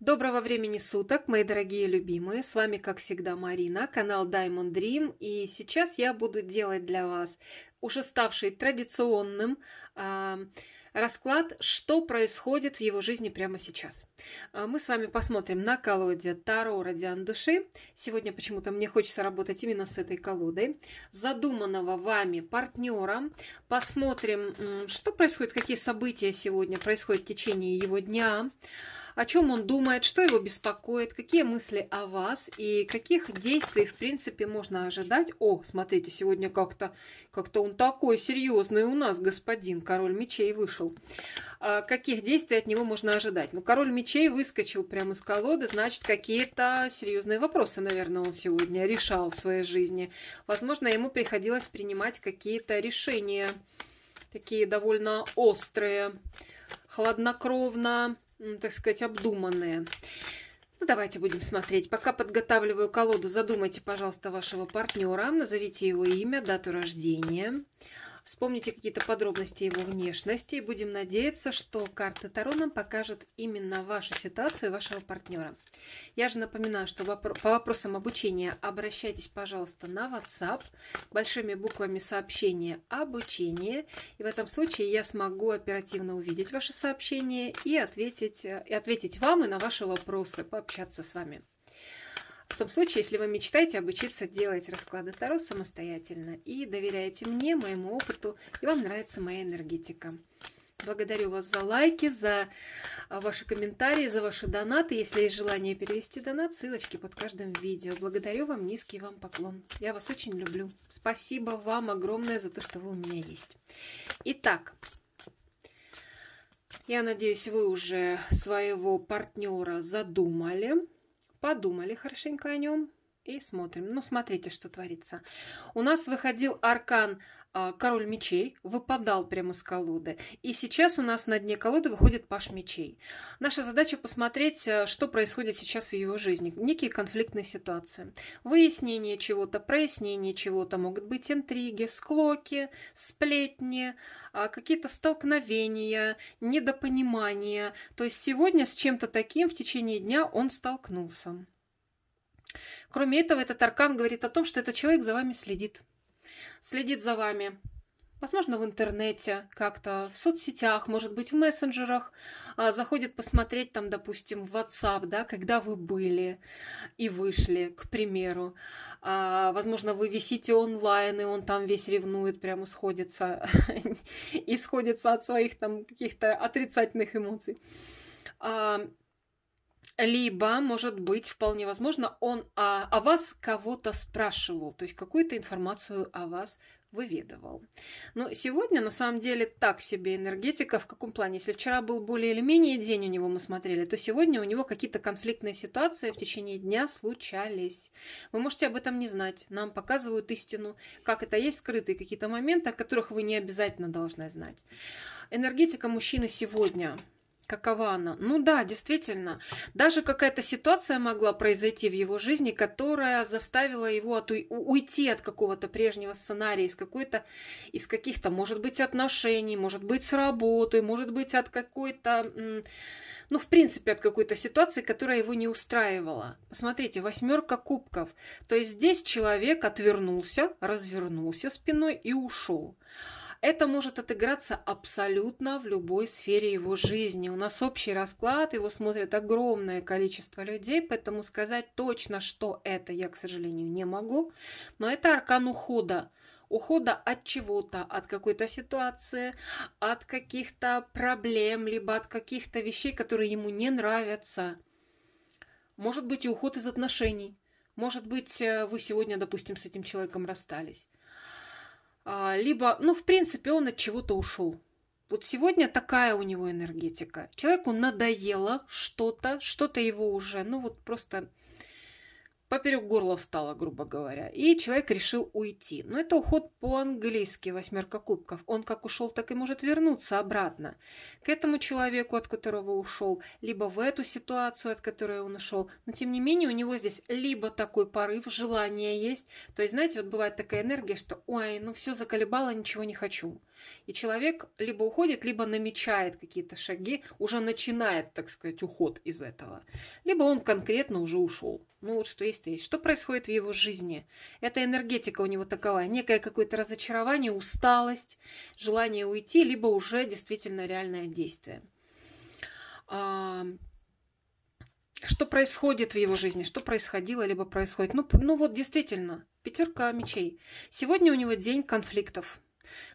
Доброго времени суток, мои дорогие любимые! С вами, как всегда, Марина, канал Diamond Dream, и сейчас я буду делать для вас уже ставший традиционным э, расклад, что происходит в его жизни прямо сейчас. А, мы с вами посмотрим на колоде Таро Радиан Души. Сегодня почему-то мне хочется работать именно с этой колодой. Задуманного вами партнером. Посмотрим, что происходит, какие события сегодня происходят в течение его дня о чем он думает, что его беспокоит, какие мысли о вас и каких действий, в принципе, можно ожидать. О, смотрите, сегодня как-то как, -то, он такой серьезный у нас, господин король мечей вышел. А каких действий от него можно ожидать? Ну, король мечей выскочил прямо из колоды, значит, какие-то серьезные вопросы, наверное, он сегодня решал в своей жизни. Возможно, ему приходилось принимать какие-то решения, такие довольно острые, хладнокровно, так сказать, обдуманные. Ну, давайте будем смотреть. Пока подготавливаю колоду, задумайте, пожалуйста, вашего партнера, назовите его имя, дату рождения. Вспомните какие-то подробности его внешности. И будем надеяться, что карта Таро нам покажет именно вашу ситуацию и вашего партнера. Я же напоминаю, что по вопросам обучения обращайтесь, пожалуйста, на WhatsApp. Большими буквами сообщение «Обучение». И в этом случае я смогу оперативно увидеть ваше сообщение и ответить, э, и ответить вам и на ваши вопросы, пообщаться с вами. В том случае, если вы мечтаете обучиться делать расклады Таро самостоятельно и доверяете мне, моему опыту, и вам нравится моя энергетика. Благодарю вас за лайки, за а, ваши комментарии, за ваши донаты. Если есть желание перевести донат, ссылочки под каждым видео. Благодарю вам, низкий вам поклон. Я вас очень люблю. Спасибо вам огромное за то, что вы у меня есть. Итак, я надеюсь, вы уже своего партнера задумали подумали хорошенько о нем и смотрим. Ну, смотрите, что творится. У нас выходил аркан а, король мечей выпадал прямо из колоды. И сейчас у нас на дне колоды выходит паш мечей. Наша задача посмотреть, э, что происходит сейчас в его жизни. Некие конфликтные ситуации. Выяснение чего-то, прояснение чего-то. Могут быть интриги, склоки, сплетни, а, какие-то столкновения, недопонимания. То есть сегодня с чем-то таким в течение дня он столкнулся. Кроме этого, этот аркан говорит о том, что этот человек за вами следит следит за вами. Возможно, в интернете как-то, в соцсетях, может быть, в мессенджерах. А, заходит посмотреть там, допустим, в WhatsApp, да, когда вы были и вышли, к примеру. А, возможно, вы висите онлайн, и он там весь ревнует, прямо сходится, исходится от своих там каких-то отрицательных эмоций. А, либо, может быть, вполне возможно, он о, а, о вас кого-то спрашивал, то есть какую-то информацию о вас выведывал. Но сегодня, на самом деле, так себе энергетика. В каком плане? Если вчера был более или менее день у него, мы смотрели, то сегодня у него какие-то конфликтные ситуации в течение дня случались. Вы можете об этом не знать. Нам показывают истину, как это есть, скрытые какие-то моменты, о которых вы не обязательно должны знать. Энергетика мужчины сегодня – Какова она? Ну да, действительно. Даже какая-то ситуация могла произойти в его жизни, которая заставила его от, уйти от какого-то прежнего сценария, из какой-то, из каких-то, может быть, отношений, может быть, с работы, может быть, от какой-то, ну, в принципе, от какой-то ситуации, которая его не устраивала. Посмотрите, восьмерка кубков. То есть здесь человек отвернулся, развернулся спиной и ушел. Это может отыграться абсолютно в любой сфере его жизни. У нас общий расклад, его смотрит огромное количество людей, поэтому сказать точно, что это, я, к сожалению, не могу. Но это аркан ухода ухода от чего-то, от какой-то ситуации, от каких-то проблем, либо от каких-то вещей, которые ему не нравятся. Может быть и уход из отношений. Может быть, э, вы сегодня, допустим, с этим человеком расстались. А, либо, ну, в принципе, он от чего-то ушел. Вот сегодня такая у него энергетика. Человеку надоело что-то, что-то его уже, ну вот просто поперек горла встала, грубо говоря. И человек решил уйти. Но это уход по-английски восьмерка кубков. Он как ушел, так и может вернуться обратно. К этому человеку, от которого ушел, либо в эту ситуацию, от которой он ушел. Но тем не менее у него здесь либо такой порыв, желание есть. То есть, знаете, вот бывает такая энергия, что ой, ну все заколебало, ничего не хочу. И человек либо уходит, либо намечает какие-то шаги, уже начинает, так сказать, уход из этого. Либо он конкретно уже ушел. Ну вот что есть действий, что происходит в его жизни. Эта энергетика у него таковая, некое какое-то разочарование, усталость, желание уйти, либо уже действительно реальное действие. А, что происходит в его жизни, что происходило, либо происходит. Ну, ну вот действительно, пятерка мечей. Сегодня у него день конфликтов,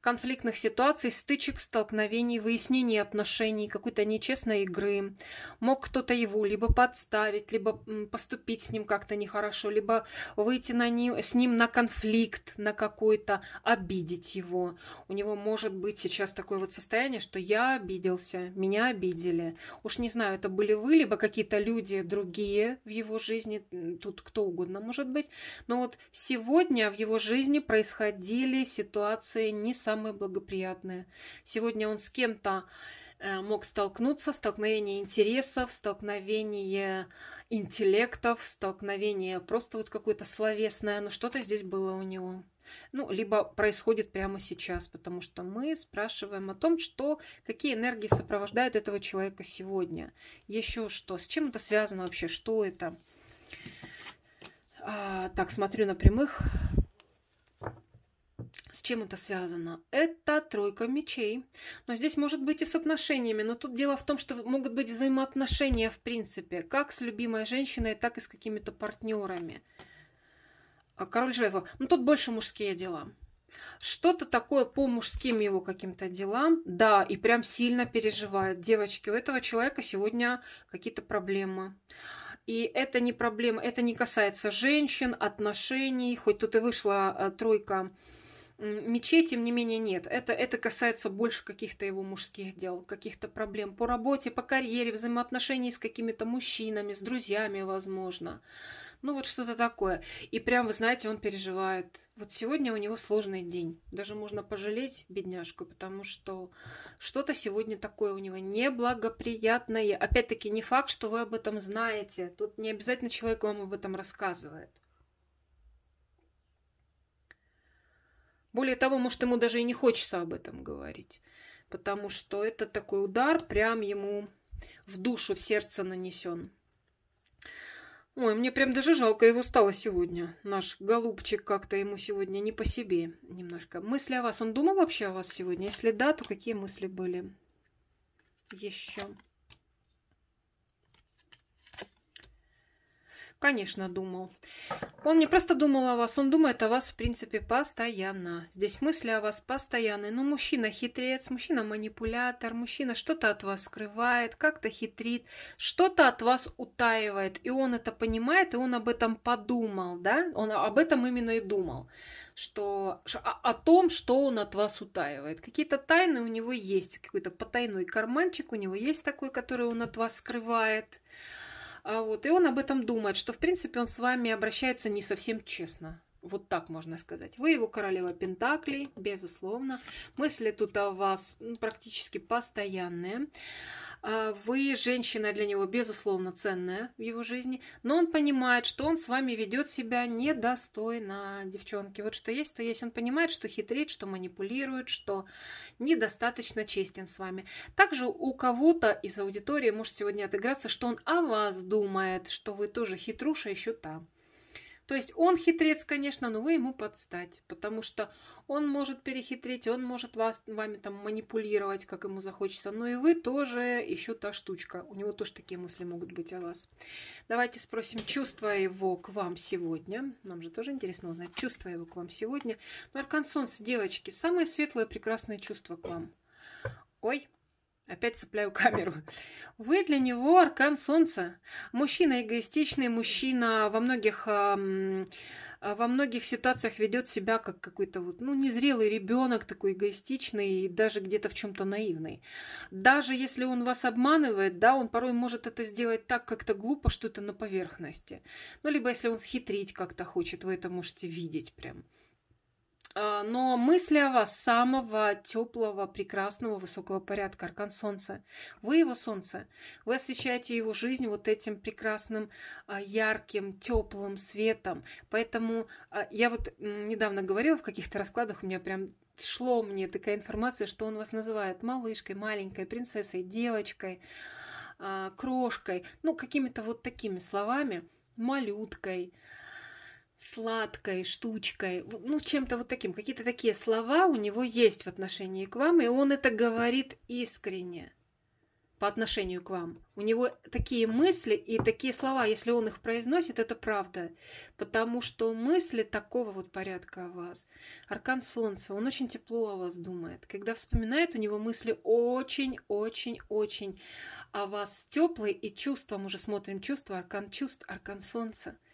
конфликтных ситуаций, стычек, столкновений, выяснений отношений, какой-то нечестной игры. Мог кто-то его либо подставить, либо поступить с ним как-то нехорошо, либо выйти на ним, с ним на конфликт, на какой-то, обидеть его. У него может быть сейчас такое вот состояние, что я обиделся, меня обидели. Уж не знаю, это были вы, либо какие-то люди другие в его жизни, тут кто угодно может быть. Но вот сегодня в его жизни происходили ситуации не самые благоприятные. Сегодня он с кем-то э, мог столкнуться, столкновение интересов, столкновение интеллектов, столкновение просто вот какое-то словесное, но что-то здесь было у него. Ну, либо происходит прямо сейчас, потому что мы спрашиваем о том, что, какие энергии сопровождают этого человека сегодня. Еще что, с чем это связано вообще, что это? А, так, смотрю на прямых с чем это связано? Это тройка мечей. Но здесь может быть и с отношениями. Но тут дело в том, что могут быть взаимоотношения в принципе. Как с любимой женщиной, так и с какими-то партнерами. А король жезлов. Но ну, тут больше мужские дела. Что-то такое по мужским его каким-то делам, да, и прям сильно переживает. Девочки, у этого человека сегодня какие-то проблемы. И это не проблема, это не касается женщин, отношений, хоть тут и вышла э, тройка Мечей, тем не менее, нет. Это, это касается больше каких-то его мужских дел, каких-то проблем по работе, по карьере, взаимоотношений с какими-то мужчинами, с друзьями, возможно. Ну, вот что-то такое. И прям, вы знаете, он переживает. Вот сегодня у него сложный день. Даже можно пожалеть бедняжку, потому что что-то сегодня такое у него неблагоприятное. Опять-таки, не факт, что вы об этом знаете. Тут не обязательно человек вам об этом рассказывает. Более того, может, ему даже и не хочется об этом говорить, потому что это такой удар прям ему в душу, в сердце нанесен. Ой, мне прям даже жалко его стало сегодня. Наш голубчик как-то ему сегодня не по себе немножко. Мысли о вас. Он думал вообще о вас сегодня? Если да, то какие мысли были еще? Конечно, думал. Он не просто думал о вас, он думает о вас, в принципе, постоянно. Здесь мысли о вас постоянные. Но ну, мужчина хитрец, мужчина манипулятор, мужчина что-то от вас скрывает, как-то хитрит, что-то от вас утаивает. И он это понимает, и он об этом подумал, да? Он об этом именно и думал, что о том, что он от вас утаивает. Какие-то тайны у него есть, какой-то потайной карманчик у него есть такой, который он от вас скрывает. А вот, и он об этом думает, что, в принципе, он с вами обращается не совсем честно. Вот так можно сказать. Вы его королева Пентаклей, безусловно. Мысли тут о вас практически постоянные. А, вы женщина для него, безусловно, ценная в его жизни. Но он понимает, что он с вами ведет себя недостойно, девчонки. Вот что есть, то есть. Он понимает, что хитрит, что манипулирует, что недостаточно честен с вами. Также у кого-то из аудитории может сегодня отыграться, что он о вас думает, что вы тоже хитруша еще там. То есть он хитрец, конечно, но вы ему подстать, потому что он может перехитрить, он может вас, вами там манипулировать, как ему захочется, но и вы тоже еще та штучка. У него тоже такие мысли могут быть о вас. Давайте спросим чувства его к вам сегодня. Нам же тоже интересно узнать чувства его к вам сегодня. Ну, Аркан солнце, девочки, самые светлые прекрасные чувства к вам. Ой, Опять цепляю камеру. Вы для него аркан солнца. Мужчина эгоистичный, мужчина во многих, во многих ситуациях ведет себя как какой-то вот, ну, незрелый ребенок, такой эгоистичный и даже где-то в чем-то наивный. Даже если он вас обманывает, да, он порой может это сделать так как-то глупо, что это на поверхности. Ну, либо если он схитрить как-то хочет, вы это можете видеть прям. А, но мысли о вас самого теплого, прекрасного, высокого порядка, аркан солнца. Вы его солнце. Вы освещаете его жизнь вот этим прекрасным, а, ярким, теплым светом. Поэтому а, я вот недавно говорила в каких-то раскладах, у меня прям шло мне такая информация, что он вас называет малышкой, маленькой, принцессой, девочкой, крошкой, ну, какими-то вот такими словами, малюткой, сладкой штучкой, ну, чем-то вот таким. Какие-то такие слова у него есть в отношении к вам, и он это говорит искренне по отношению к вам. У него такие мысли и такие слова, если он их произносит, это правда. Потому что мысли такого вот порядка о вас. Аркан Солнца, он очень тепло о вас думает. Когда вспоминает, у него мысли очень-очень-очень о вас теплые, и чувства, мы уже смотрим чувства, аркан чувств, аркан Солнца –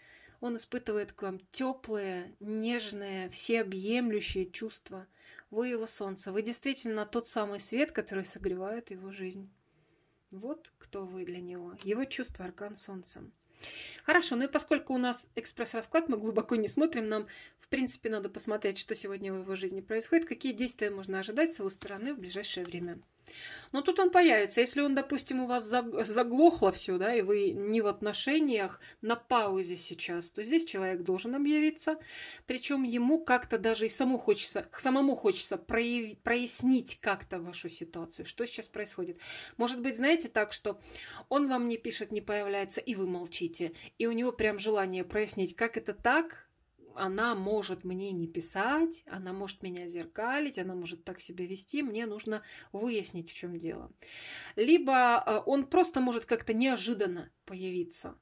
он испытывает к вам теплые, нежные, всеобъемлющие чувства. Вы его солнце. Вы действительно тот самый свет, который согревает его жизнь. Вот кто вы для него. Его чувство аркан солнца. Хорошо, ну и поскольку у нас экспресс-расклад, мы глубоко не смотрим, нам, в принципе, надо посмотреть, что сегодня в его жизни происходит, какие действия можно ожидать с его стороны в ближайшее время. Но тут он появится. Если он, допустим, у вас заглохло все, да, и вы не в отношениях, на паузе сейчас, то здесь человек должен объявиться. Причем ему как-то даже и саму хочется, самому хочется прояснить как-то вашу ситуацию, что сейчас происходит. Может быть, знаете, так, что он вам не пишет, не появляется, и вы молчите. И у него прям желание прояснить, как это так, она может мне не писать, она может меня зеркалить, она может так себя вести, мне нужно выяснить, в чем дело. Либо э, он просто может как-то неожиданно появиться.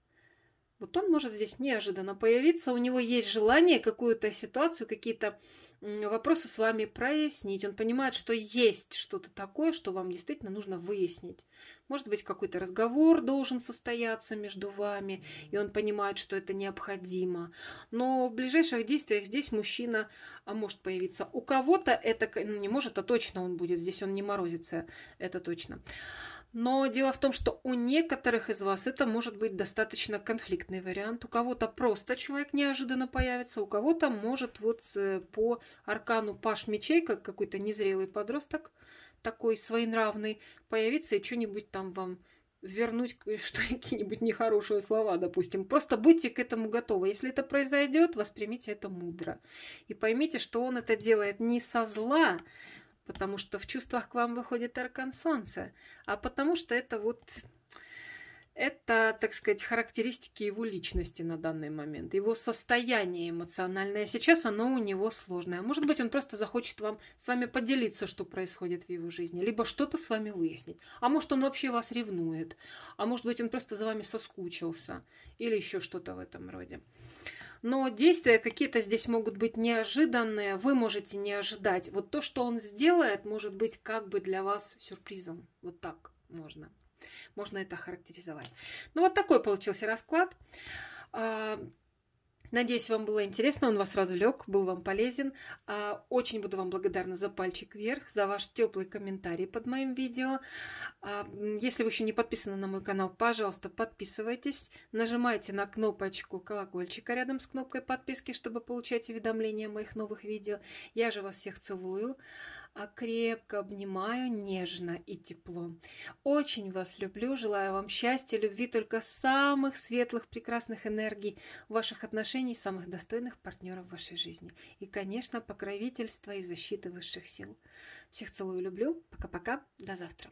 Вот он может здесь неожиданно появиться, у него есть желание какую-то ситуацию, какие-то вопросы с вами прояснить. Он понимает, что есть что-то такое, что вам действительно нужно выяснить. Может быть, какой-то разговор должен состояться между вами, и он понимает, что это необходимо. Но в ближайших действиях здесь мужчина а может появиться. У кого-то это ну, не может, а точно он будет. Здесь он не морозится, это точно. Но дело в том, что у некоторых из вас это может быть достаточно конфликтный вариант. У кого-то просто человек неожиданно появится, у кого-то может вот э, по аркану паш мечей, как какой-то незрелый подросток, такой своенравный, появиться и что-нибудь там вам вернуть какие-нибудь нехорошие слова, допустим. Просто будьте к этому готовы. Если это произойдет, воспримите это мудро. И поймите, что он это делает не со зла, потому что в чувствах к вам выходит аркан Солнца, а потому что это вот это, так сказать, характеристики его личности на данный момент, его состояние эмоциональное. Сейчас оно у него сложное. А может быть, он просто захочет вам с вами поделиться, что происходит в его жизни, либо что-то с вами выяснить. А может, он вообще вас ревнует, а может быть, он просто за вами соскучился или еще что-то в этом роде но действия какие-то здесь могут быть неожиданные, вы можете не ожидать. Вот то, что он сделает, может быть как бы для вас сюрпризом. Вот так можно. Можно это характеризовать. Ну вот такой получился расклад. А, Надеюсь, вам было интересно, он вас развлек, был вам полезен. А, очень буду вам благодарна за пальчик вверх, за ваш теплый комментарий под моим видео. А, если вы еще не подписаны на мой канал, пожалуйста, подписывайтесь. Нажимайте на кнопочку колокольчика рядом с кнопкой подписки, чтобы получать уведомления о моих новых видео. Я же вас всех целую а крепко обнимаю нежно и тепло. Очень вас люблю, желаю вам счастья, любви, только самых светлых, прекрасных энергий ваших отношений, самых достойных партнеров в вашей жизни. И, конечно, покровительства и защиты высших сил. Всех целую, люблю. Пока-пока. До завтра.